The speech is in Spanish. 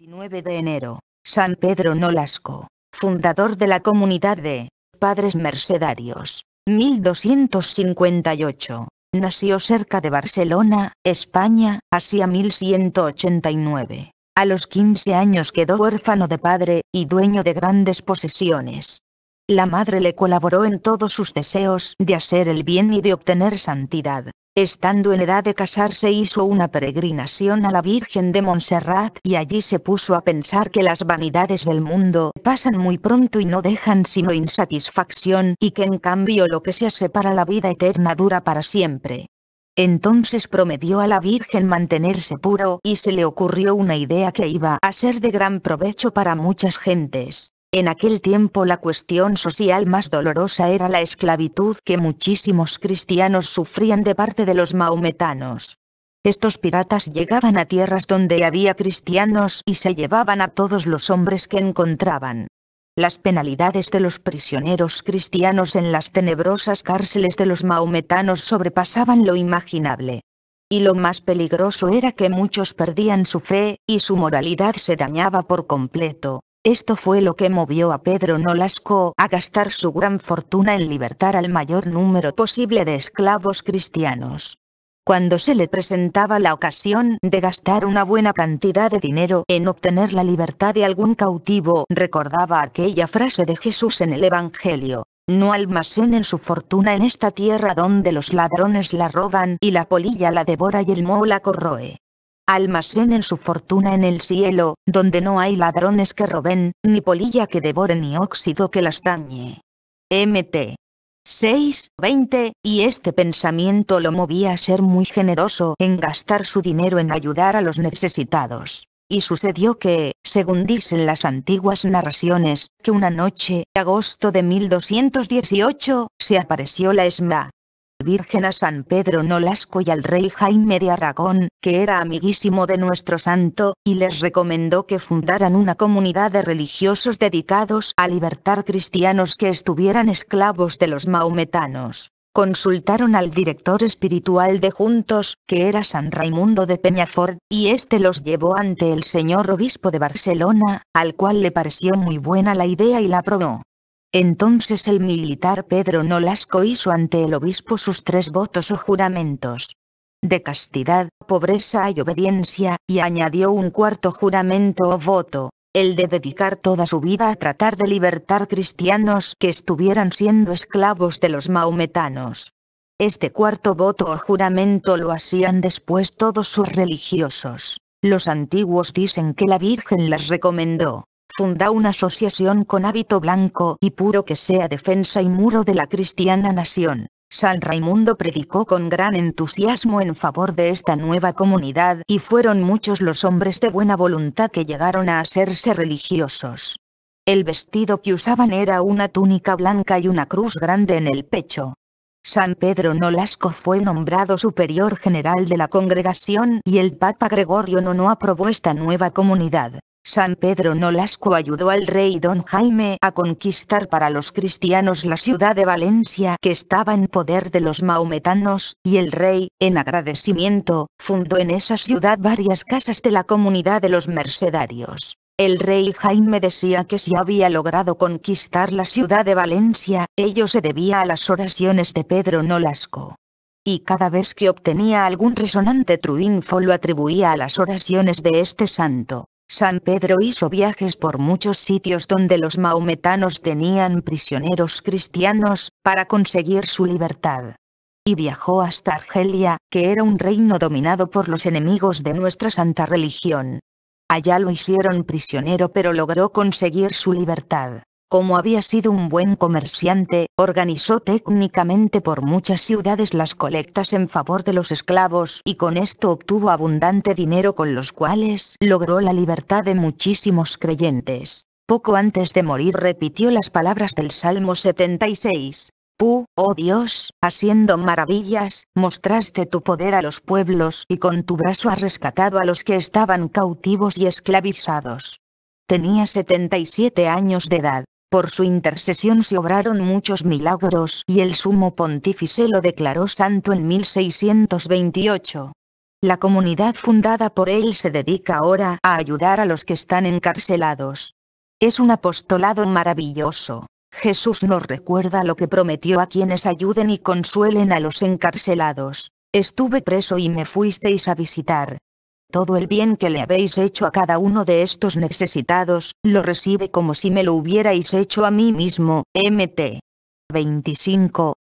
29 de enero, San Pedro Nolasco, fundador de la comunidad de Padres Mercedarios, 1258. Nació cerca de Barcelona, España, hacia 1189. A los 15 años quedó huérfano de padre y dueño de grandes posesiones. La madre le colaboró en todos sus deseos de hacer el bien y de obtener santidad. Estando en edad de casarse hizo una peregrinación a la Virgen de Montserrat y allí se puso a pensar que las vanidades del mundo pasan muy pronto y no dejan sino insatisfacción y que en cambio lo que se hace para la vida eterna dura para siempre. Entonces prometió a la Virgen mantenerse puro y se le ocurrió una idea que iba a ser de gran provecho para muchas gentes. En aquel tiempo la cuestión social más dolorosa era la esclavitud que muchísimos cristianos sufrían de parte de los maometanos. Estos piratas llegaban a tierras donde había cristianos y se llevaban a todos los hombres que encontraban. Las penalidades de los prisioneros cristianos en las tenebrosas cárceles de los maometanos sobrepasaban lo imaginable. Y lo más peligroso era que muchos perdían su fe, y su moralidad se dañaba por completo, esto fue lo que movió a Pedro Nolasco a gastar su gran fortuna en libertar al mayor número posible de esclavos cristianos. Cuando se le presentaba la ocasión de gastar una buena cantidad de dinero en obtener la libertad de algún cautivo, recordaba aquella frase de Jesús en el Evangelio. No almacenen su fortuna en esta tierra donde los ladrones la roban y la polilla la devora y el moho la corroe almacenen su fortuna en el cielo, donde no hay ladrones que roben, ni polilla que devoren ni óxido que las dañe. MT. 6, 20, y este pensamiento lo movía a ser muy generoso en gastar su dinero en ayudar a los necesitados. Y sucedió que, según dicen las antiguas narraciones, que una noche, agosto de 1218, se apareció la Esma, Virgen a San Pedro Nolasco y al rey Jaime de Aragón, que era amiguísimo de nuestro santo, y les recomendó que fundaran una comunidad de religiosos dedicados a libertar cristianos que estuvieran esclavos de los maometanos. Consultaron al director espiritual de Juntos, que era San Raimundo de Peñafort, y este los llevó ante el señor obispo de Barcelona, al cual le pareció muy buena la idea y la aprobó. Entonces el militar Pedro Nolasco hizo ante el obispo sus tres votos o juramentos. De castidad, pobreza y obediencia, y añadió un cuarto juramento o voto, el de dedicar toda su vida a tratar de libertar cristianos que estuvieran siendo esclavos de los maometanos. Este cuarto voto o juramento lo hacían después todos sus religiosos. Los antiguos dicen que la Virgen las recomendó. Funda una asociación con hábito blanco y puro que sea defensa y muro de la cristiana nación. San Raimundo predicó con gran entusiasmo en favor de esta nueva comunidad y fueron muchos los hombres de buena voluntad que llegaron a hacerse religiosos. El vestido que usaban era una túnica blanca y una cruz grande en el pecho. San Pedro Nolasco fue nombrado superior general de la congregación y el Papa Gregorio IX aprobó esta nueva comunidad. San Pedro Nolasco ayudó al rey don Jaime a conquistar para los cristianos la ciudad de Valencia que estaba en poder de los maometanos, y el rey, en agradecimiento, fundó en esa ciudad varias casas de la comunidad de los mercedarios. El rey Jaime decía que si había logrado conquistar la ciudad de Valencia, ello se debía a las oraciones de Pedro Nolasco. Y cada vez que obtenía algún resonante triunfo lo atribuía a las oraciones de este santo. San Pedro hizo viajes por muchos sitios donde los maometanos tenían prisioneros cristianos, para conseguir su libertad. Y viajó hasta Argelia, que era un reino dominado por los enemigos de nuestra santa religión. Allá lo hicieron prisionero pero logró conseguir su libertad. Como había sido un buen comerciante, organizó técnicamente por muchas ciudades las colectas en favor de los esclavos y con esto obtuvo abundante dinero con los cuales logró la libertad de muchísimos creyentes. Poco antes de morir repitió las palabras del Salmo 76. Tú, oh Dios, haciendo maravillas, mostraste tu poder a los pueblos y con tu brazo has rescatado a los que estaban cautivos y esclavizados. Tenía 77 años de edad. Por su intercesión se obraron muchos milagros y el sumo pontífice lo declaró santo en 1628. La comunidad fundada por él se dedica ahora a ayudar a los que están encarcelados. Es un apostolado maravilloso. Jesús nos recuerda lo que prometió a quienes ayuden y consuelen a los encarcelados. Estuve preso y me fuisteis a visitar, todo el bien que le habéis hecho a cada uno de estos necesitados, lo recibe como si me lo hubierais hecho a mí mismo. MT. 25,